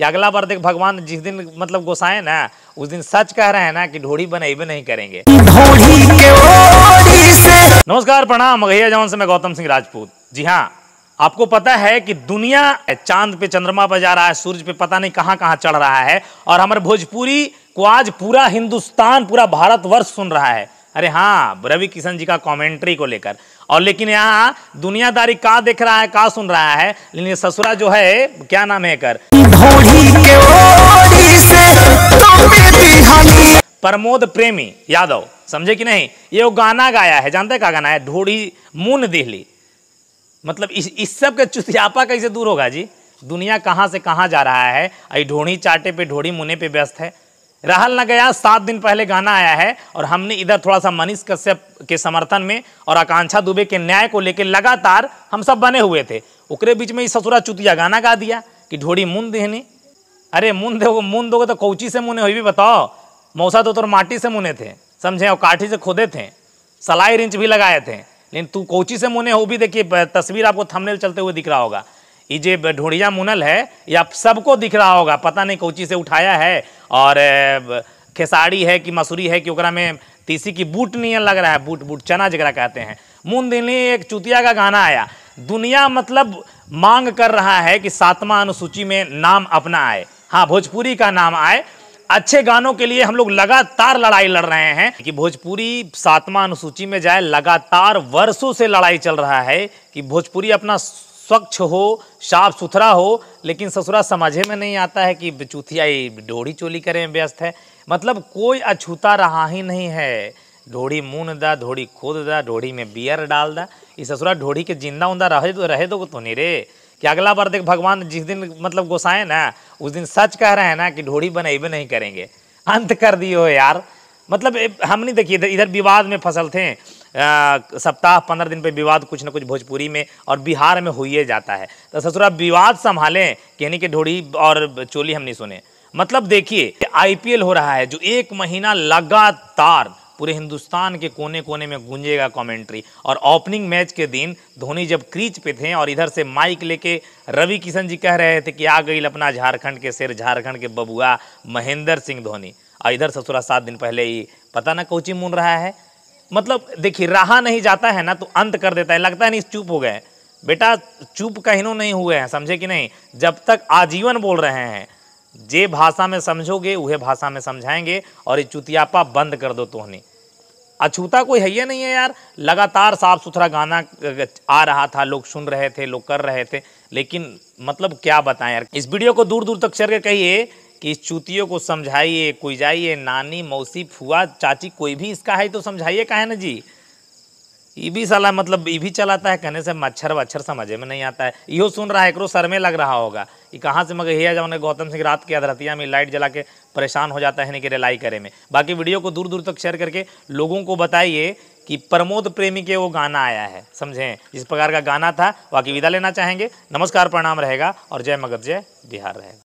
कि अगला बार देख भगवान जिस दिन मतलब गोसाए ना उस दिन सच कह रहे हैं ना कि ढोड़ी बनाइबे नहीं करेंगे नमस्कार प्रणाम मगैया जौन से मैं गौतम सिंह राजपूत जी हाँ आपको पता है कि दुनिया चांद पे चंद्रमा पर जा रहा है सूरज पे पता नहीं कहाँ कहाँ चढ़ रहा है और हमारे भोजपुरी को आज पूरा हिंदुस्तान पूरा भारतवर्ष सुन रहा है अरे हाँ रवि किशन जी का कमेंट्री को लेकर और लेकिन यहाँ दुनियादारी का देख रहा है का सुन रहा है लेकिन ससुरा जो है क्या नाम है कर होली के ओड़ी से प्रमोद प्रेमी यादव समझे कि नहीं ये वो गाना गाया है जानते का गाना है ढोड़ी मून दिहली मतलब इस इस सब के चुतियापा कैसे दूर होगा जी दुनिया कहां से कहां जा रहा है आई ढोड़ी चाटे पे ढोड़ी मुने पे व्यस्त है रहल न गया सात दिन पहले गाना आया है और हमने इधर थोड़ा सा मनीष कश्यप के समर्थन में और आकांक्षा दुबे के न्याय को लेकर लगातार हम सब बने हुए थे उकरे बीच में ही ससुरा चुतिया गाना गा दिया कि ढोड़ी मुन देहनी अरे मुन दे मुन दोगे तो कौची से मुने हुई भी बताओ मौसा तो तोर माटी से मुने थे समझे और काठी से खोदे थे सलाई रिंच भी लगाए थे लेकिन तू कोची से मुने हो भी देखिए तस्वीर आपको थंबनेल चलते हुए दिख रहा होगा ये जो ढोड़िया मुनल है ये आप सबको दिख रहा होगा पता नहीं कोची से उठाया है और खेसाड़ी है कि मसूरी है कि ओकरा में तीसी की बूट नहीं लग रहा है बूट बूट चना जगरा कहते हैं मुन दिन एक चुतिया का गाना आया दुनिया मतलब मांग कर रहा है कि सातवां अनुसूची में नाम अपना आए हाँ भोजपुरी का नाम आए अच्छे गानों के लिए हम लोग लगातार लड़ाई लड़ रहे हैं कि भोजपुरी सातवां अनुसूची में जाए लगातार वर्षों से लड़ाई चल रहा है कि भोजपुरी अपना स्वच्छ हो साफ सुथरा हो लेकिन ससुरा समझे में नहीं आता है कि चुथियाई डोरी चोली करें व्यस्त है मतलब कोई अछूता रहा ही नहीं है ढोड़ी मून दा ढोड़ी खोद दा ढोड़ी में बियर डाल दा इस ससुरा ढोड़ी के जिंदा उंदा रहे तो रहे दो तो नहीं रे कि अगला बार देख भगवान जिस दिन मतलब गोसाए ना उस दिन सच कह रहे हैं ना कि ढोड़ी भी नहीं करेंगे अंत कर दियो यार मतलब हम नहीं देखिए इधर विवाद में फसल थे सप्ताह पंद्रह दिन पे विवाद कुछ ना कुछ भोजपुरी में और बिहार में ही जाता है तो ससुरा विवाद संभालें कहने के ढोड़ी और चोली हम नहीं सुने मतलब देखिए आईपीएल हो रहा है जो एक महीना लगातार पूरे हिंदुस्तान के कोने कोने में गूंजेगा कमेंट्री और ओपनिंग मैच के दिन धोनी जब क्रीच पे थे और इधर से माइक लेके रवि किशन जी कह रहे थे कि आ गई अपना झारखंड के शेर झारखंड के बबुआ महेंद्र सिंह धोनी और इधर से थोड़ा सात दिन पहले ही पता ना कोची मुन रहा है मतलब देखिए रहा नहीं जाता है ना तो अंत कर देता है लगता है नहीं चुप हो गए बेटा चुप कहीं नहीं हुए हैं समझे कि नहीं जब तक आजीवन बोल रहे हैं जे भाषा में समझोगे वह भाषा में समझाएंगे और ये चुतियापा बंद कर दो तोहनी अछूता कोई है ही नहीं है यार लगातार साफ सुथरा गाना आ रहा था लोग सुन रहे थे लोग कर रहे थे लेकिन मतलब क्या बताएं यार इस वीडियो को दूर दूर तक शेयर कर कहिए कि इस चूतियों को समझाइए कोई जाइए नानी मौसी फुआ चाची कोई भी इसका है तो समझाइए का है ना जी ये भी साला मतलब ये भी चलाता है कहने से मच्छर वच्छर समझे में नहीं आता है यो सुन रहा है एक सर में लग रहा होगा ये कहाँ से मगर हिया जब गौतम सिंह रात के अधरतिया में लाइट जला के परेशान हो जाता है नहीं कि रिलाई करे में बाकी वीडियो को दूर दूर तक शेयर करके लोगों को बताइए कि प्रमोद प्रेमी के वो गाना आया है समझें जिस प्रकार का गाना था बाकी विदा लेना चाहेंगे नमस्कार प्रणाम रहेगा और जय मगध जय बिहार रहेगा